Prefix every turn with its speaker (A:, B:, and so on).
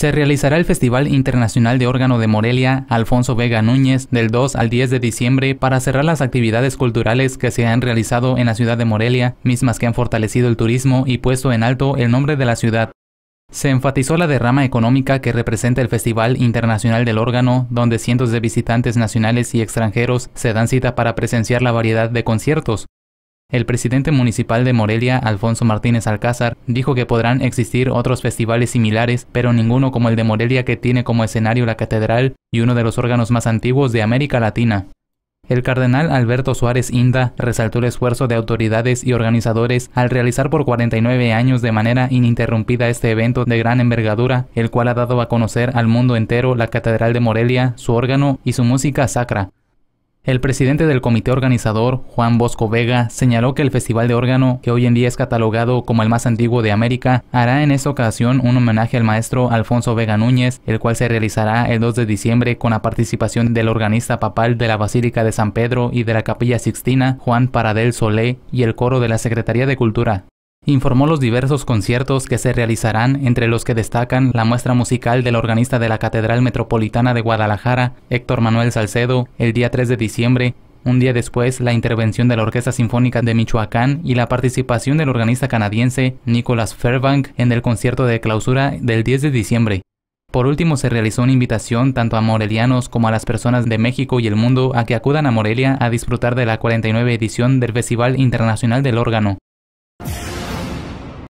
A: se realizará el Festival Internacional de Órgano de Morelia Alfonso Vega Núñez del 2 al 10 de diciembre para cerrar las actividades culturales que se han realizado en la ciudad de Morelia, mismas que han fortalecido el turismo y puesto en alto el nombre de la ciudad. Se enfatizó la derrama económica que representa el Festival Internacional del Órgano, donde cientos de visitantes nacionales y extranjeros se dan cita para presenciar la variedad de conciertos, el presidente municipal de Morelia, Alfonso Martínez Alcázar, dijo que podrán existir otros festivales similares, pero ninguno como el de Morelia que tiene como escenario la catedral y uno de los órganos más antiguos de América Latina. El cardenal Alberto Suárez Inda resaltó el esfuerzo de autoridades y organizadores al realizar por 49 años de manera ininterrumpida este evento de gran envergadura, el cual ha dado a conocer al mundo entero la Catedral de Morelia, su órgano y su música sacra. El presidente del comité organizador, Juan Bosco Vega, señaló que el Festival de Órgano, que hoy en día es catalogado como el más antiguo de América, hará en esta ocasión un homenaje al maestro Alfonso Vega Núñez, el cual se realizará el 2 de diciembre con la participación del organista papal de la Basílica de San Pedro y de la Capilla Sixtina, Juan Paradel Solé, y el coro de la Secretaría de Cultura informó los diversos conciertos que se realizarán, entre los que destacan la muestra musical del organista de la Catedral Metropolitana de Guadalajara, Héctor Manuel Salcedo, el día 3 de diciembre, un día después, la intervención de la Orquesta Sinfónica de Michoacán y la participación del organista canadiense Nicolas Fairbank en el concierto de clausura del 10 de diciembre. Por último, se realizó una invitación tanto a morelianos como a las personas de México y el mundo a que acudan a Morelia a disfrutar de la 49 edición del Festival Internacional del Órgano.